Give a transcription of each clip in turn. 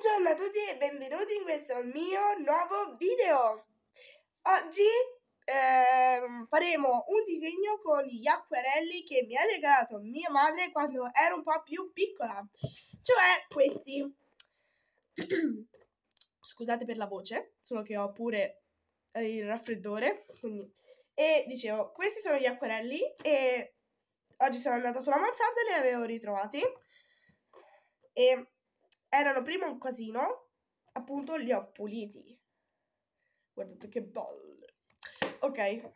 Buongiorno a tutti e benvenuti in questo mio nuovo video. Oggi ehm, faremo un disegno con gli acquerelli che mi ha regalato mia madre quando ero un po' più piccola, cioè questi. Scusate per la voce, solo che ho pure il raffreddore, quindi... E dicevo, questi sono gli acquerelli e oggi sono andata sulla mansarda e li avevo ritrovati. E erano prima un casino, appunto li ho puliti. Guardate che bolle. Ok.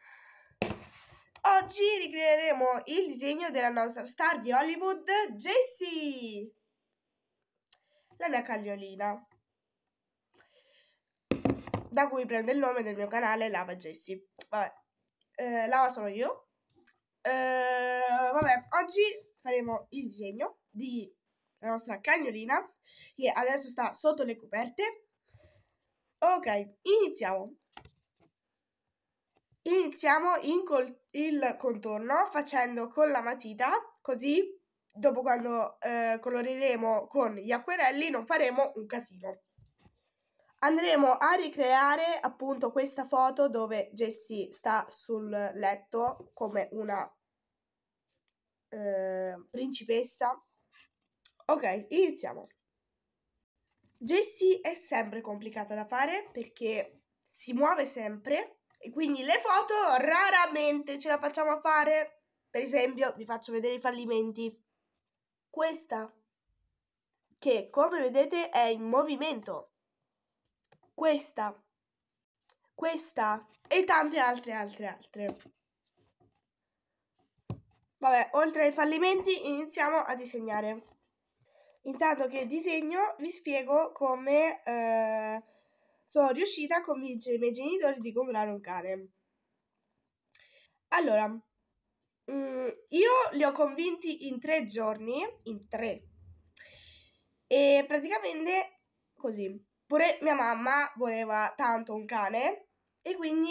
Oggi ricreeremo il disegno della nostra star di Hollywood, Jessie. La mia cagliolina. Da cui prende il nome del mio canale Lava Jessie. Vabbè. Eh, lava sono io. Eh, vabbè, oggi faremo il disegno di la nostra cagnolina che adesso sta sotto le coperte. Ok, iniziamo. Iniziamo col il contorno facendo con la matita, così dopo quando eh, coloriremo con gli acquerelli non faremo un casino. Andremo a ricreare appunto questa foto dove Jessie sta sul letto come una eh, principessa Ok, iniziamo. Jessie è sempre complicata da fare perché si muove sempre e quindi le foto raramente ce la facciamo fare. Per esempio, vi faccio vedere i fallimenti. Questa, che come vedete è in movimento. Questa, questa e tante altre, altre, altre. Vabbè, oltre ai fallimenti iniziamo a disegnare. Intanto che disegno vi spiego come eh, sono riuscita a convincere i miei genitori di comprare un cane. Allora, mh, mm, io li ho convinti in tre giorni, in tre. E praticamente così. Pure mia mamma voleva tanto un cane e quindi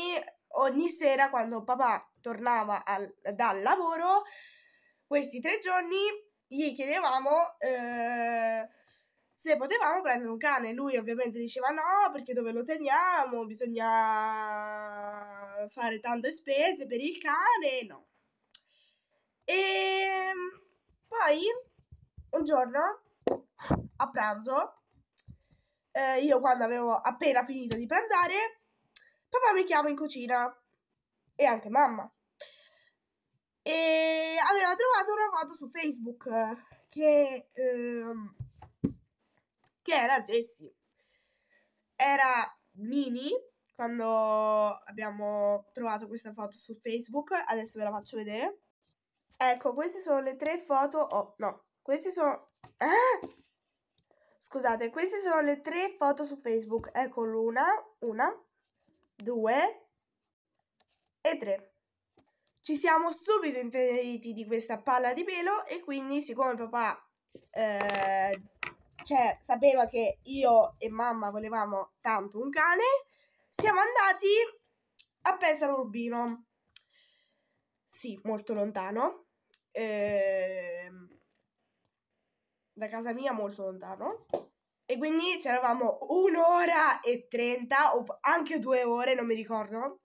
ogni sera quando papà tornava al, dal lavoro, questi tre giorni gli chiedevamo eh, se potevamo prendere un cane. Lui ovviamente diceva no, perché dove lo teniamo bisogna fare tante spese per il cane, no. E ehm, poi un giorno a pranzo, eh, io quando avevo appena finito di pranzare, papà mi chiama in cucina e anche mamma e aveva trovato una foto su Facebook che, ehm, che era Jessie. Era mini quando abbiamo trovato questa foto su Facebook, adesso ve la faccio vedere. Ecco, queste sono le tre foto. Oh, no, queste sono. Eh? Scusate, queste sono le tre foto su Facebook. Ecco l'una, una, due e tre ci siamo subito inteneriti di questa palla di pelo e quindi siccome papà eh, cioè, sapeva che io e mamma volevamo tanto un cane, siamo andati a Pesaro Urbino. Sì, molto lontano. Eh, da casa mia molto lontano. E quindi c'eravamo un'ora e trenta o anche due ore, non mi ricordo.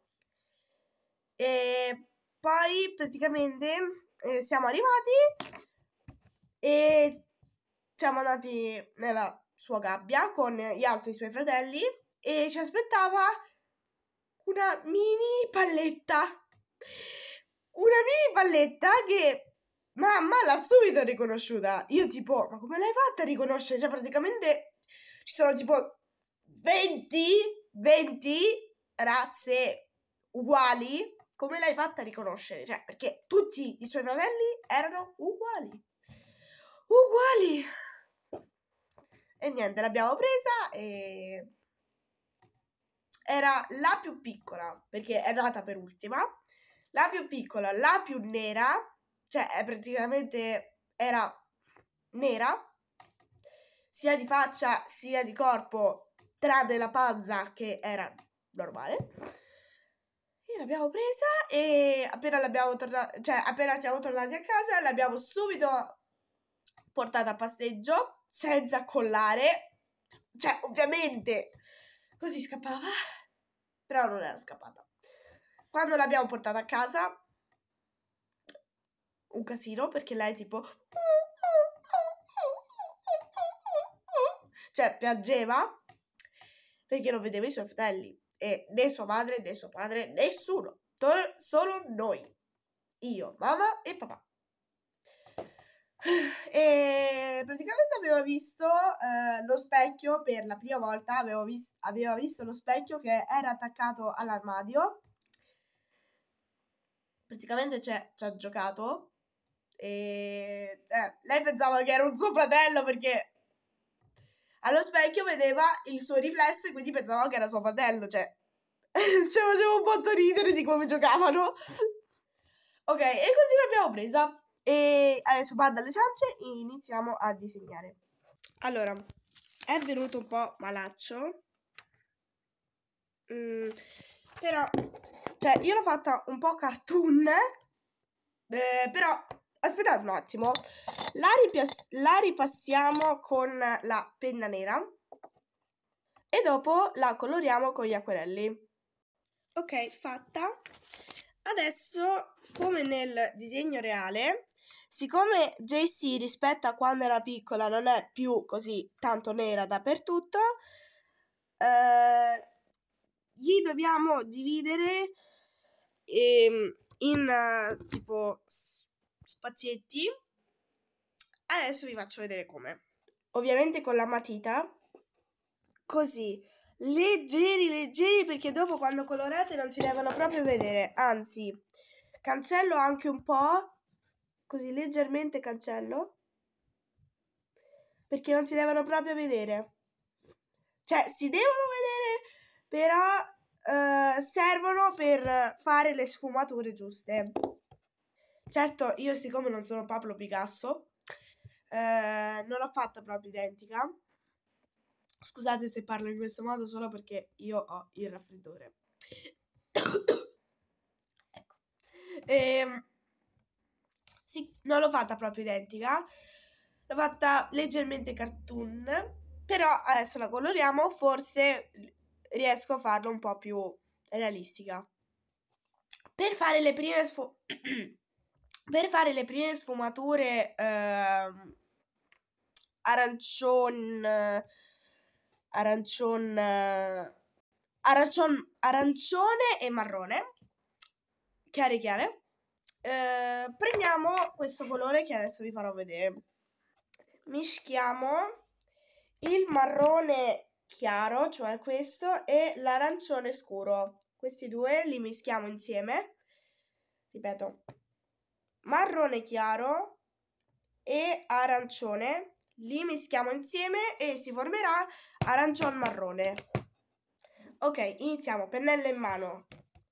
E poi praticamente eh, siamo arrivati e siamo andati nella sua gabbia con gli altri suoi fratelli e ci aspettava una mini palletta. Una mini palletta che mamma l'ha subito riconosciuta. Io tipo, ma come l'hai fatta a riconoscere? Cioè praticamente ci sono tipo 20, 20 razze uguali come l'hai fatta a riconoscere? Cioè, perché tutti i suoi fratelli erano uguali. Uguali! E niente, l'abbiamo presa e... Era la più piccola, perché è nata per ultima. La più piccola, la più nera, cioè praticamente era nera, sia di faccia sia di corpo, tranne la panza che era normale l'abbiamo presa e appena, l'abbiamo tornata, cioè, appena siamo tornati a casa l'abbiamo subito portata a passeggio senza collare. Cioè, ovviamente, così scappava, però non era scappata. Quando l'abbiamo portata a casa, un casino perché lei tipo... Cioè, piangeva perché non vedeva i suoi fratelli e né sua madre né suo padre, nessuno, to- solo noi, io, mamma e papà. E praticamente avevo visto eh, lo specchio per la prima volta, avevo, vis- avevo visto lo specchio che era attaccato all'armadio. Praticamente ci ha giocato e cioè, lei pensava che era un suo fratello perché allo specchio vedeva il suo riflesso e quindi pensava che era suo fratello, cioè, cioè facevo un botto ridere di come giocavano. ok, e così l'abbiamo presa e eh, adesso vado alle ciance e iniziamo a disegnare. Allora, è venuto un po' malaccio, mm, però, cioè, io l'ho fatta un po' cartoon, eh, però aspettate un attimo, la, la ripassiamo con la penna nera e dopo la coloriamo con gli acquerelli. Ok, fatta. Adesso, come nel disegno reale, siccome JC rispetto a quando era piccola non è più così tanto nera dappertutto, eh, gli dobbiamo dividere eh, in eh, tipo spazietti. Adesso vi faccio vedere come. Ovviamente con la matita, così, leggeri, leggeri, perché dopo quando colorate non si devono proprio vedere. Anzi, cancello anche un po', così leggermente cancello, perché non si devono proprio vedere. Cioè, si devono vedere, però eh, servono per fare le sfumature giuste. Certo, io siccome non sono Pablo Picasso, eh, non l'ho fatta proprio identica. Scusate se parlo in questo modo solo perché io ho il raffreddore. ecco. E, ehm, sì, non l'ho fatta proprio identica. L'ho fatta leggermente cartoon, però adesso la coloriamo, forse riesco a farla un po' più realistica. Per fare le prime sfo... per fare le prime sfumature eh, arancion arancion arancion arancione e marrone chiare chiare eh, prendiamo questo colore che adesso vi farò vedere mischiamo il marrone chiaro cioè questo e l'arancione scuro questi due li mischiamo insieme ripeto marrone chiaro e arancione, li mischiamo insieme e si formerà arancione marrone Ok, iniziamo, pennello in mano,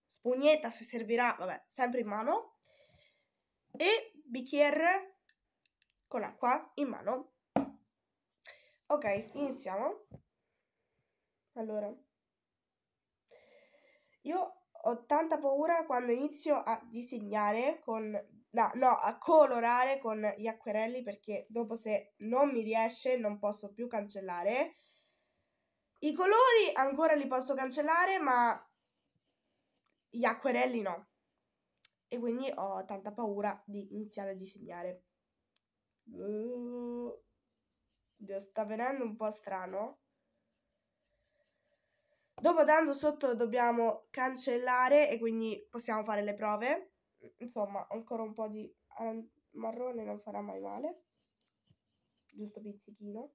spugnetta se servirà, vabbè, sempre in mano, e bicchiere con acqua in mano. Ok, iniziamo. Allora, io ho tanta paura quando inizio a disegnare con no, no, a colorare con gli acquerelli perché dopo se non mi riesce non posso più cancellare. I colori ancora li posso cancellare, ma gli acquerelli no. E quindi ho tanta paura di iniziare a disegnare. Uh, sta venendo un po' strano. Dopo tanto sotto dobbiamo cancellare e quindi possiamo fare le prove insomma, ancora un po' di marrone non farà mai male. Giusto pizzichino.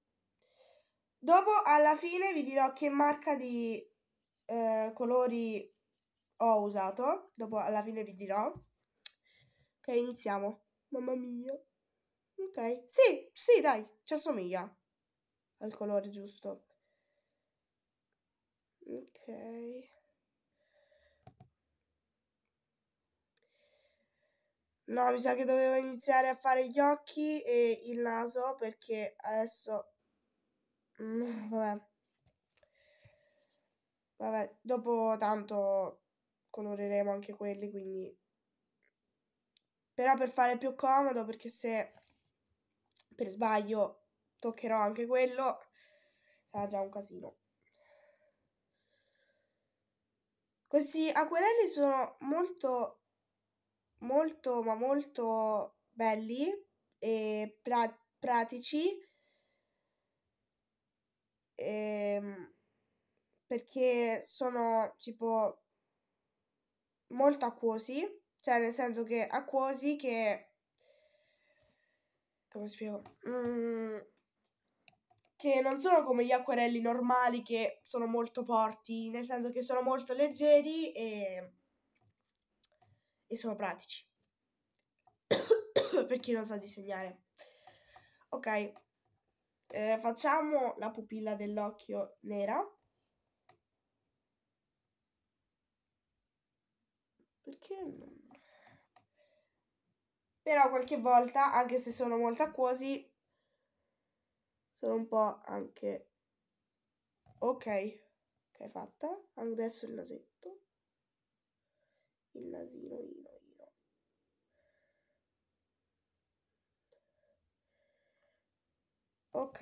Dopo, alla fine, vi dirò che marca di eh, colori ho usato. Dopo, alla fine, vi dirò. Ok, iniziamo. Mamma mia. Ok, sì, sì, dai, ci assomiglia al colore giusto. Ok. No, mi sa che dovevo iniziare a fare gli occhi e il naso perché adesso... Mm, vabbè. Vabbè, dopo tanto coloreremo anche quelli, quindi... Però per fare più comodo, perché se per sbaglio toccherò anche quello, sarà già un casino. Questi acquerelli sono molto molto ma molto belli e pra- pratici ehm, perché sono tipo molto acquosi, cioè nel senso che acquosi che come spiego? Mm, che non sono come gli acquerelli normali che sono molto forti, nel senso che sono molto leggeri e e sono pratici per chi non sa disegnare. Ok, eh, facciamo la pupilla dell'occhio nera. Perché non... Però qualche volta, anche se sono molto acquosi, sono un po' anche... Ok, che ok fatta. Adesso il nasetto. Il nasino Ok.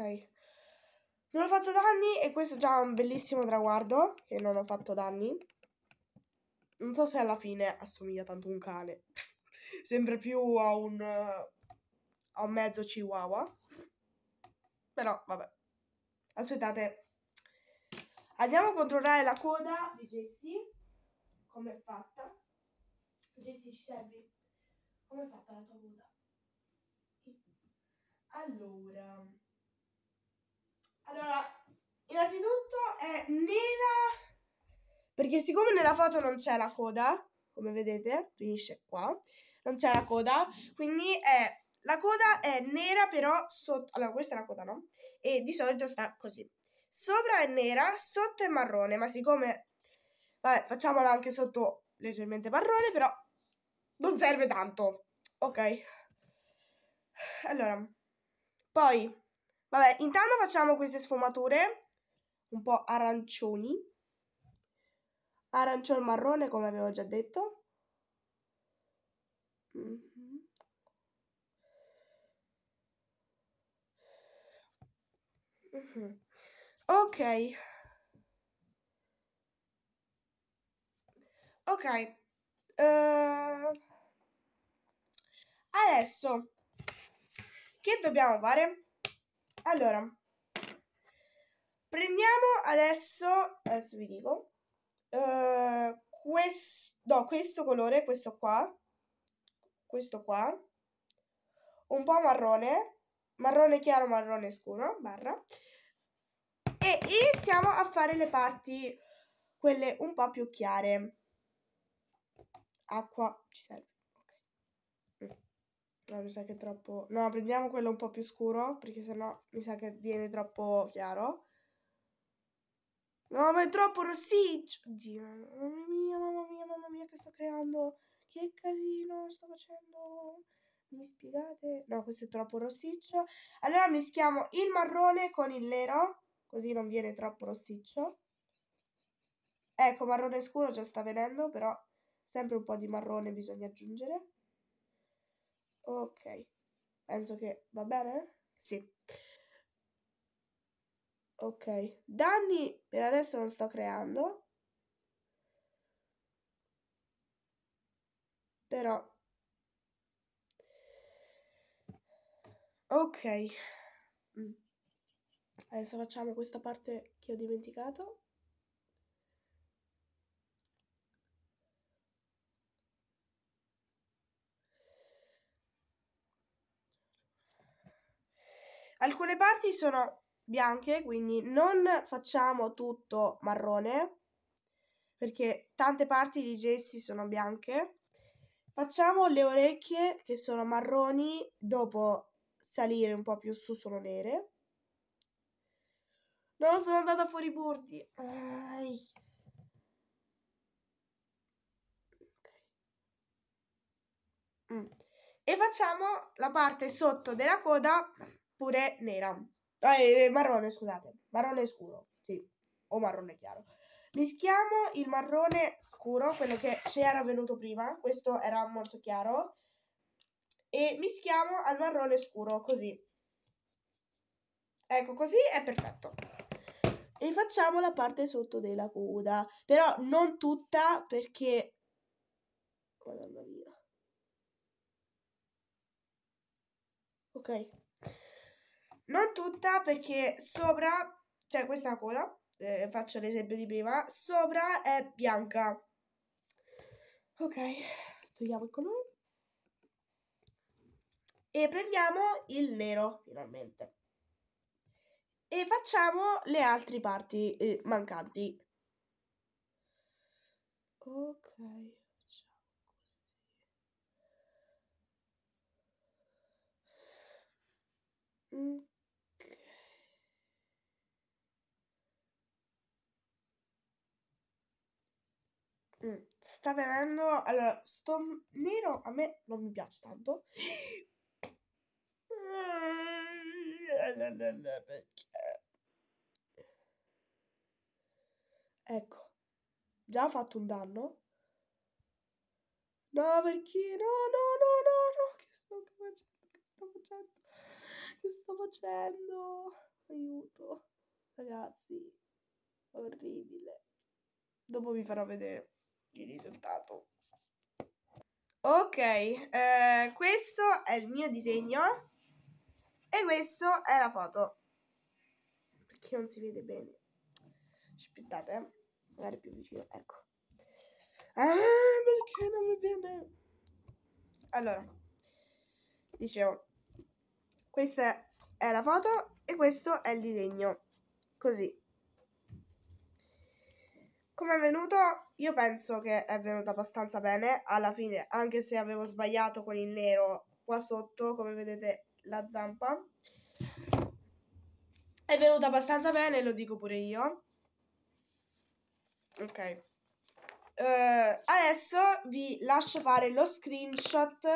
Non ho fatto danni e questo è già un bellissimo traguardo, che non ho fatto danni. Non so se alla fine assomiglia tanto a un cane. Sempre più a un, a un mezzo chihuahua. Però, vabbè. Aspettate. Andiamo a controllare la coda di Jessie. Come è fatta? Jessie, ci servi? Come è fatta la tua coda? Allora... Allora, innanzitutto è nera perché siccome nella foto non c'è la coda, come vedete, finisce qua, non c'è la coda, quindi è, la coda è nera però sotto, allora questa è la coda, no? E di solito sta così. Sopra è nera, sotto è marrone, ma siccome, vabbè, facciamola anche sotto leggermente marrone, però non serve tanto. Ok. Allora, poi Vabbè, intanto facciamo queste sfumature un po' arancioni. Arancione marrone, come avevo già detto. Mhm. Ok. Ok. Uh... Adesso, che dobbiamo fare? Allora, prendiamo adesso, adesso vi dico, uh, eh, questo, no, questo colore, questo qua, questo qua, un po' marrone, marrone chiaro, marrone scuro, barra, e iniziamo a fare le parti, quelle un po' più chiare. Acqua, ci serve. No, eh, mi sa che è troppo... No, prendiamo quello un po' più scuro, perché sennò mi sa che viene troppo chiaro. No, ma è troppo rossiccio! Oddio, mamma mia, mamma mia, mamma mia, che sto creando! Che casino sto facendo! Mi spiegate? No, questo è troppo rossiccio. Allora mischiamo il marrone con il nero, così non viene troppo rossiccio. Ecco, marrone scuro già sta venendo, però sempre un po' di marrone bisogna aggiungere. Ok, penso che va bene? Sì. Ok, danni per adesso non sto creando. Però... Ok. Mm. Adesso facciamo questa parte che ho dimenticato. Alcune parti sono bianche, quindi non facciamo tutto marrone, perché tante parti di gessi sono bianche. Facciamo le orecchie che sono marroni, dopo salire un po' più su sono nere. No, sono andata fuori bordi. Ai. Mm. E facciamo la parte sotto della coda oppure nera. Eh, eh, marrone, scusate, marrone scuro, sì, o marrone chiaro. Mischiamo il marrone scuro, quello che ci era venuto prima, questo era molto chiaro, e mischiamo al marrone scuro, così. Ecco, così è perfetto. E facciamo la parte sotto della coda, però non tutta perché... Madonna mia. Ok. Non tutta perché sopra, cioè questa coda, eh, faccio l'esempio di prima, sopra è bianca. Ok, togliamo il colore. E prendiamo il nero, finalmente. E facciamo le altre parti eh, mancanti. Ok, facciamo così. Mm. Mm, sta venendo. Allora, sto nero a me non mi piace tanto. Perché? Ecco, già ha fatto un danno. No, perché? No, no, no, no, no. Che sto facendo? Che sto facendo? Che sto facendo? Aiuto. Ragazzi, orribile. Dopo vi farò vedere il risultato. Ok, eh, questo è il mio disegno e questa è la foto. Perché non si vede bene. Aspettate, eh, magari più vicino, ecco. Ah, perché non mi viene? Allora, dicevo, questa è la foto e questo è il disegno. Così. Come è venuto? Io penso che è venuto abbastanza bene alla fine, anche se avevo sbagliato con il nero qua sotto, come vedete la zampa. È venuta abbastanza bene, lo dico pure io. Ok. Uh, adesso vi lascio fare lo screenshot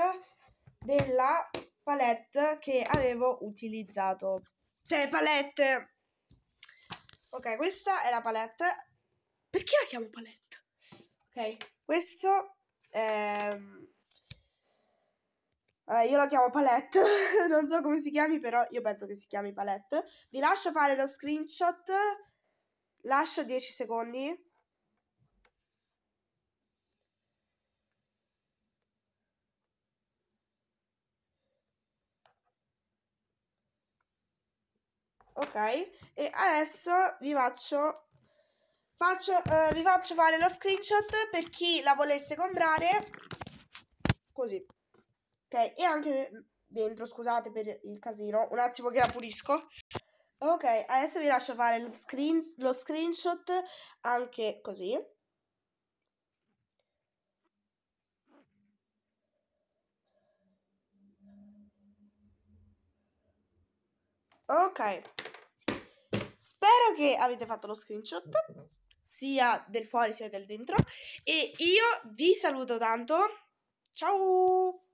della palette che avevo utilizzato. Cioè, palette. Ok, questa è la palette perché la chiamo paletta? Ok, questo è... Ehm, uh, eh, io la chiamo palette, non so come si chiami, però io penso che si chiami palette. Vi lascio fare lo screenshot, lascio 10 secondi. Ok, e adesso vi faccio Faccio, eh, vi faccio fare lo screenshot per chi la volesse comprare. Così. Ok, e anche dentro, scusate per il casino. Un attimo che la pulisco. Ok, adesso vi lascio fare lo, screen, lo screenshot anche così. Ok, spero che avete fatto lo screenshot sia del fuori sia del dentro e io vi saluto tanto ciao